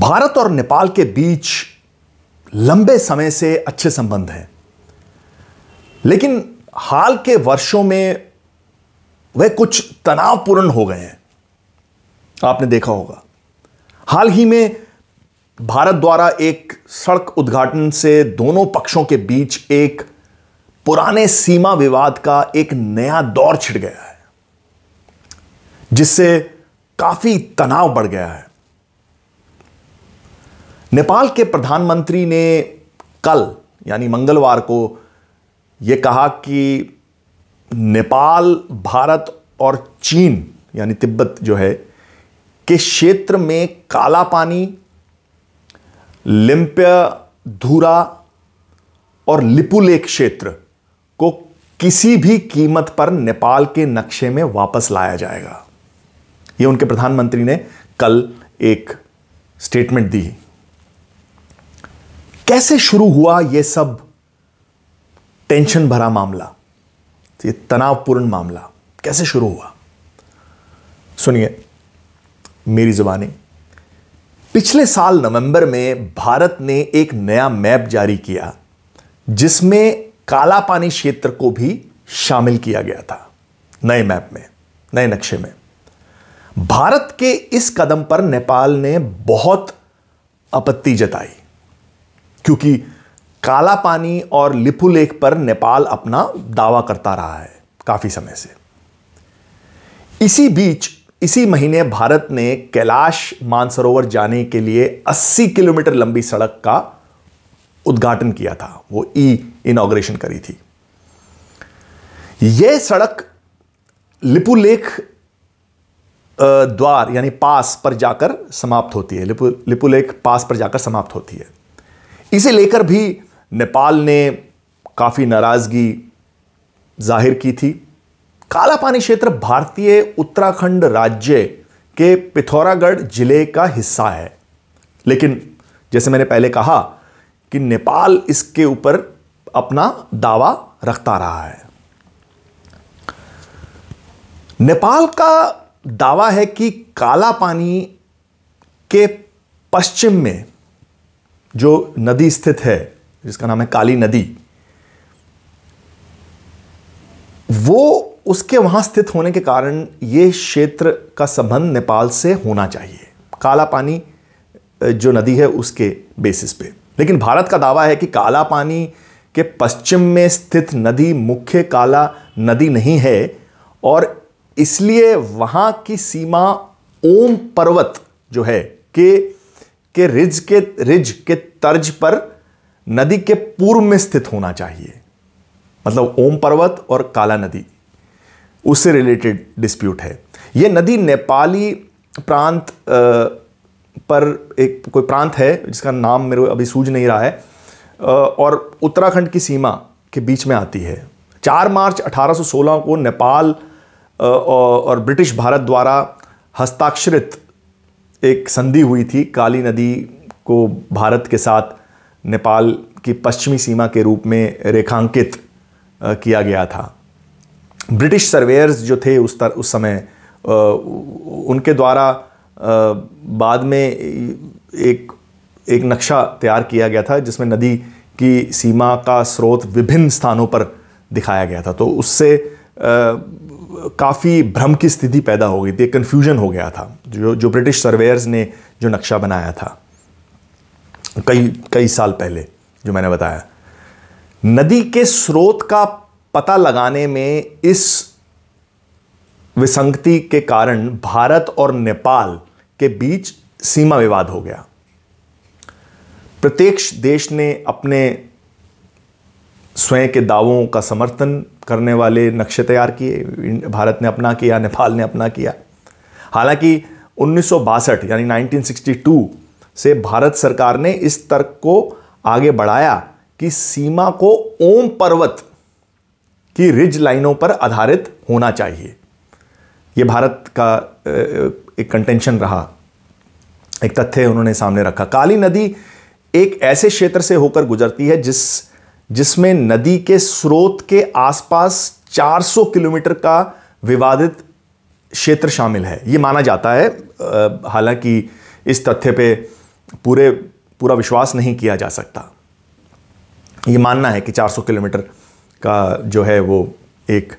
भारत और नेपाल के बीच लंबे समय से अच्छे संबंध हैं लेकिन हाल के वर्षों में वह कुछ तनावपूर्ण हो गए हैं आपने देखा होगा हाल ही में भारत द्वारा एक सड़क उद्घाटन से दोनों पक्षों के बीच एक पुराने सीमा विवाद का एक नया दौर छिड़ गया है जिससे काफी तनाव बढ़ गया है नेपाल के प्रधानमंत्री ने कल यानी मंगलवार को ये कहा कि नेपाल भारत और चीन यानी तिब्बत जो है के क्षेत्र में काला पानी लिंप्य धूरा और लिपुलेक क्षेत्र को किसी भी कीमत पर नेपाल के नक्शे में वापस लाया जाएगा ये उनके प्रधानमंत्री ने कल एक स्टेटमेंट दी कैसे शुरू हुआ यह सब टेंशन भरा मामला ये तनावपूर्ण मामला कैसे शुरू हुआ सुनिए मेरी जुबानी पिछले साल नवंबर में भारत ने एक नया मैप जारी किया जिसमें काला पानी क्षेत्र को भी शामिल किया गया था नए मैप में नए नक्शे में भारत के इस कदम पर नेपाल ने बहुत आपत्ति जताई क्योंकि काला पानी और लिपू लेक पर नेपाल अपना दावा करता रहा है काफ़ी समय से इसी बीच इसी महीने भारत ने कैलाश मानसरोवर जाने के लिए 80 किलोमीटर लंबी सड़क का उद्घाटन किया था वो ई इनग्रेशन करी थी यह सड़क लिपू लेक द्वार यानी पास पर जाकर समाप्त होती है लिपु लिपुलेख पास पर जाकर समाप्त होती है इसे लेकर भी नेपाल ने काफ़ी नाराज़गी जाहिर की थी काला पानी क्षेत्र भारतीय उत्तराखंड राज्य के पिथौरागढ़ जिले का हिस्सा है लेकिन जैसे मैंने पहले कहा कि नेपाल इसके ऊपर अपना दावा रखता रहा है नेपाल का दावा है कि काला पानी के पश्चिम में जो नदी स्थित है जिसका नाम है काली नदी वो उसके वहाँ स्थित होने के कारण ये क्षेत्र का संबंध नेपाल से होना चाहिए काला पानी जो नदी है उसके बेसिस पे लेकिन भारत का दावा है कि काला पानी के पश्चिम में स्थित नदी मुख्य काला नदी नहीं है और इसलिए वहाँ की सीमा ओम पर्वत जो है के के रिज के रिज के तर्ज पर नदी के पूर्व में स्थित होना चाहिए मतलब ओम पर्वत और काला नदी उससे रिलेटेड डिस्प्यूट है यह नदी नेपाली प्रांत पर एक कोई प्रांत है जिसका नाम मेरे को अभी सूझ नहीं रहा है और उत्तराखंड की सीमा के बीच में आती है 4 मार्च 1816 को नेपाल और ब्रिटिश भारत द्वारा हस्ताक्षरित एक संधि हुई थी काली नदी को भारत के साथ नेपाल की पश्चिमी सीमा के रूप में रेखांकित किया गया था ब्रिटिश सर्वेयर्स जो थे उस तर उस समय उनके द्वारा बाद में एक एक नक्शा तैयार किया गया था जिसमें नदी की सीमा का स्रोत विभिन्न स्थानों पर दिखाया गया था तो उससे काफ़ी भ्रम की स्थिति पैदा हो गई थी कन्फ्यूजन हो गया था जो जो ब्रिटिश सर्वेयर्स ने जो नक्शा बनाया था कई कई साल पहले जो मैंने बताया नदी के स्रोत का पता लगाने में इस विसंगति के कारण भारत और नेपाल के बीच सीमा विवाद हो गया प्रत्येक देश ने अपने स्वयं के दावों का समर्थन करने वाले नक्शे तैयार किए भारत ने अपना किया नेपाल ने अपना किया हालांकि उन्नीस यानी 1962 से भारत सरकार ने इस तर्क को आगे बढ़ाया कि सीमा को ओम पर्वत की रिज लाइनों पर आधारित होना चाहिए यह भारत का एक कंटेंशन रहा एक तथ्य उन्होंने सामने रखा काली नदी एक ऐसे क्षेत्र से होकर गुजरती है जिस जिसमें नदी के स्रोत के आसपास 400 किलोमीटर का विवादित क्षेत्र शामिल है ये माना जाता है हालांकि इस तथ्य पे पूरे पूरा विश्वास नहीं किया जा सकता ये मानना है कि 400 किलोमीटर का जो है वो एक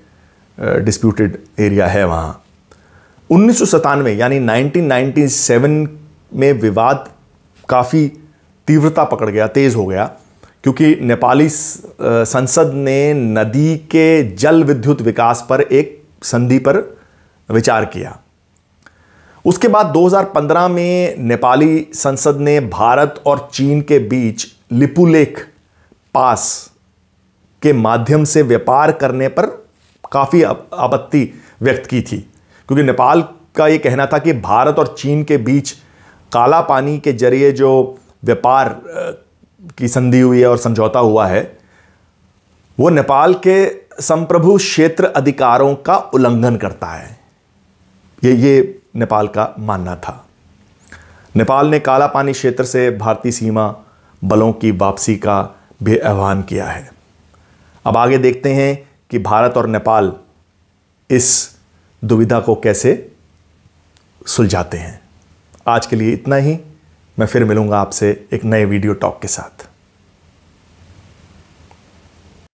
डिस्प्यूटेड एरिया है वहाँ उन्नीस यानी 1997 में विवाद काफ़ी तीव्रता पकड़ गया तेज़ हो गया क्योंकि नेपाली संसद ने नदी के जल विद्युत विकास पर एक संधि पर विचार किया उसके बाद 2015 में नेपाली संसद ने भारत और चीन के बीच लिपुलेख पास के माध्यम से व्यापार करने पर काफ़ी आपत्ति व्यक्त की थी क्योंकि नेपाल का ये कहना था कि भारत और चीन के बीच काला पानी के जरिए जो व्यापार की संधि हुई है और समझौता हुआ है वो नेपाल के संप्रभु क्षेत्र अधिकारों का उल्लंघन करता है ये ये नेपाल का मानना था नेपाल ने काला पानी क्षेत्र से भारतीय सीमा बलों की वापसी का भी आह्वान किया है अब आगे देखते हैं कि भारत और नेपाल इस दुविधा को कैसे सुलझाते हैं आज के लिए इतना ही मैं फिर मिलूंगा आपसे एक नए वीडियो टॉक के साथ